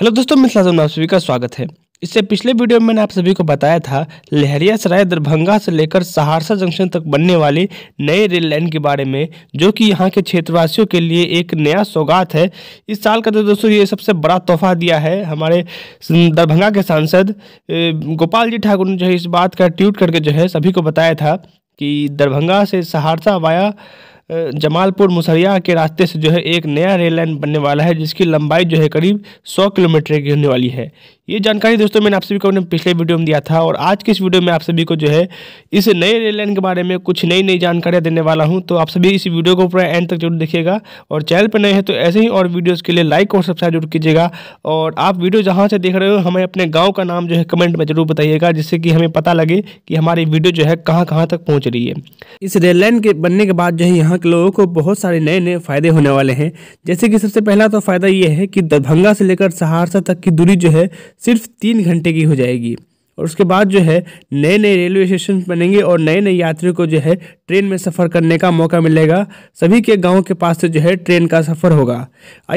hello दोस्तों मिथिला आप सभी का स्वागत है इससे पिछले वीडियो में मैंने आप सभी को बताया था लहरिया सराय दरभंगा से लेकर सहारसा जंक्शन तक बनने वाली नए रेल लाइन के बारे में जो कि यहाँ के क्षेत्रवासियों के लिए एक नया सौगात है इस साल का तो दोस्तों ये सबसे बड़ा तोहफा दिया है हमारे दरभंगा के सांसद गोपाल जी ठाकुर ने जो है इस बात का ट्वीट करके जो है सभी को बताया था कि दरभंगा से सहारसा वाया जमालपुर मुसरिया के रास्ते से जो है एक नया रेल लाइन बनने वाला है जिसकी लंबाई जो है करीब 100 किलोमीटर की होने वाली है ये जानकारी दोस्तों मैंने आप सभी को अपने पिछले वीडियो में दिया था और आज के इस वीडियो में आप सभी को जो है इस नए रेल लाइन के बारे में कुछ नई नई जानकारियाँ देने वाला हूँ तो आप सभी इस वीडियो को पूरा एंड तक जरूर देखिएगा और चैनल पर नए हैं तो ऐसे ही और वीडियोज़ के लिए लाइक और सब्सक्राइब जरूर कीजिएगा और आप वीडियो जहाँ से देख रहे हो हमें अपने गाँव का नाम जो है कमेंट में जरूर बताइएगा जिससे कि हमें पता लगे कि हमारी वीडियो जो है कहाँ कहाँ तक पहुँच रही है इस रेल लाइन के बनने के बाद जो है यहाँ यहाँ के लोगों को बहुत सारे नए नए फायदे होने वाले हैं जैसे कि सबसे पहला तो फ़ायदा ये है कि दरभंगा से लेकर सहरसा तक की दूरी जो है सिर्फ तीन घंटे की हो जाएगी और उसके बाद जो है नए नए रेलवे स्टेशन बनेंगे और नए नए यात्रियों को जो है ट्रेन में सफ़र करने का मौका मिलेगा सभी के गाँव के पास से जो है ट्रेन का सफ़र होगा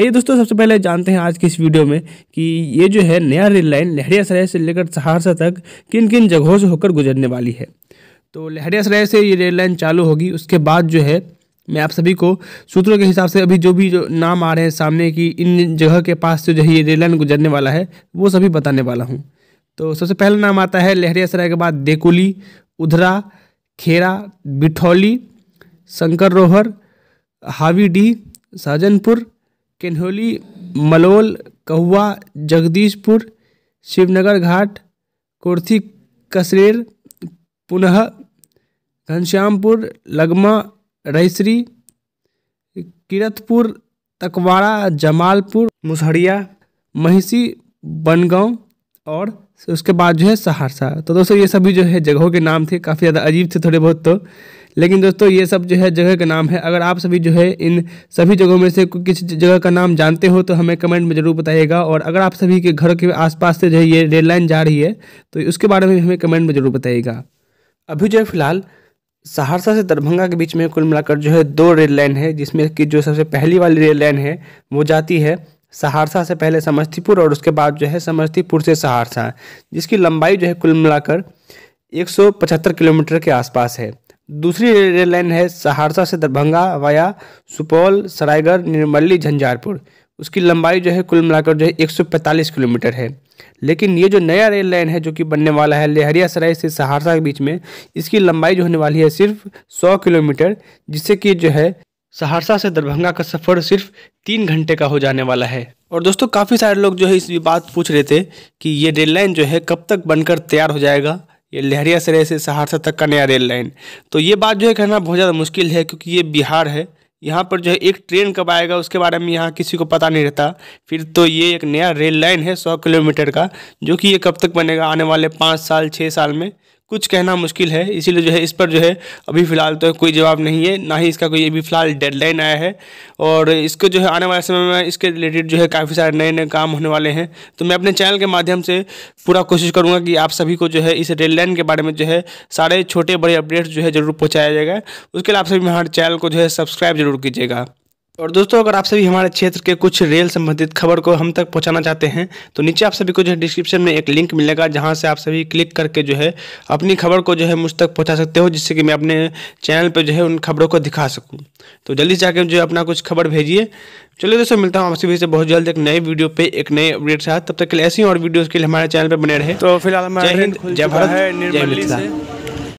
आइए दोस्तों सबसे पहले जानते हैं आज की इस वीडियो में कि ये जो है नया रेल लाइन लहरिया सराय से लेकर सहरसा तक किन किन जगहों से होकर गुजरने वाली है तो लहरिया सराय से ये रेल लाइन चालू होगी उसके बाद जो है मैं आप सभी को सूत्रों के हिसाब से अभी जो भी जो नाम आ रहे हैं सामने की इन जगह के पास से जो है ये रेल लाइन गुजरने वाला है वो सभी बताने वाला हूँ तो सबसे पहला नाम आता है लहरिया सराय के बाद देकुली उधरा खेरा बिठौली शंकर रोहर हावीडीह साजनपुर केन्होली मलोल कहुआ जगदीशपुर शिवनगर घाट कुर्थी कसरेर पुनः घनश्यामपुर लगमा रईसरी किरतपुर तकवाड़ा जमालपुर मुसहरिया महिषी बनगांव और उसके बाद जो है सहरसा तो दोस्तों ये सभी जो है जगहों के नाम थे काफ़ी ज़्यादा अजीब थे थोड़े बहुत तो लेकिन दोस्तों ये सब जो है जगह के नाम है अगर आप सभी जो है इन सभी जगहों में से किसी जगह का नाम जानते हो तो हमें कमेंट में ज़रूर बताइएगा और अगर आप सभी के घरों के आसपास से जो है ये रेल लाइन जा रही है तो उसके बारे में हमें कमेंट में ज़रूर बताइएगा अभी जो है फिलहाल सहरसा से दरभंगा के बीच में कुल मिलाकर जो है दो रेल लाइन है जिसमें कि जो सबसे पहली वाली रेल लाइन है वो जाती है सहरसा से पहले समस्तीपुर और उसके बाद जो है समस्तीपुर से सहरसा जिसकी लंबाई जो है कुल मिलाकर 175 किलोमीटर के आसपास है दूसरी रेल लाइन है सहरसा से दरभंगा वाया सुपौल सरायगढ़ निर्मली झंझारपुर उसकी लंबाई जो है कुल मिलाकर जो है 145 किलोमीटर है लेकिन ये जो नया रेल लाइन है जो कि बनने वाला है लहरिया सराय से सहरसा के बीच में इसकी लंबाई जो होने वाली है सिर्फ 100 किलोमीटर जिससे कि जो है सहरसा से दरभंगा का सफ़र सिर्फ तीन घंटे का हो जाने वाला है और दोस्तों काफ़ी सारे लोग जो है इस बात पूछ रहे थे कि ये रेल लाइन जो है कब तक बनकर तैयार हो जाएगा ये लहरिया सराय से सहरसा तक का नया रेल लाइन तो ये बात जो है कहना बहुत ज़्यादा मुश्किल है क्योंकि ये बिहार है यहाँ पर जो है एक ट्रेन कब आएगा उसके बारे में यहाँ किसी को पता नहीं रहता फिर तो ये एक नया रेल लाइन है सौ किलोमीटर का जो कि ये कब तक बनेगा आने वाले पाँच साल छः साल में कुछ कहना मुश्किल है इसीलिए जो है इस पर जो है अभी फ़िलहाल तो कोई जवाब नहीं है ना ही इसका कोई अभी फ़िलहाल डेडलाइन आया है और इसको जो है आने वाले समय में इसके रिलेटेड जो है काफ़ी सारे नए नए काम होने वाले हैं तो मैं अपने चैनल के माध्यम से पूरा कोशिश करूँगा कि आप सभी को जो है इस डेडलाइन के बारे में जो है सारे छोटे बड़े अपडेट्स जो है ज़रूर पहुँचाया जाएगा उसके लिए आप सभी हमारे चैनल को जो है सब्सक्राइब जरूर कीजिएगा और दोस्तों अगर आप सभी हमारे क्षेत्र के कुछ रेल संबंधित खबर को हम तक पहुंचाना चाहते हैं तो नीचे आप सभी को जो है डिस्क्रिप्शन में एक लिंक मिलेगा जहां से आप सभी क्लिक करके जो है अपनी खबर को जो है मुझ तक पहुंचा सकते हो जिससे कि मैं अपने चैनल पर जो है उन खबरों को दिखा सकूँ तो जल्दी से जो है अपना कुछ खबर भेजिए चलिए दोस्तों मिलता हूँ आप सभी से बहुत जल्द एक नए वीडियो पे एक नए अपडेट साथ तब तक के लिए ऐसी और वीडियोज़ के लिए हमारे चैनल पर बने रहे तो फिलहाल जय हिंद जय भारत जय मिथिला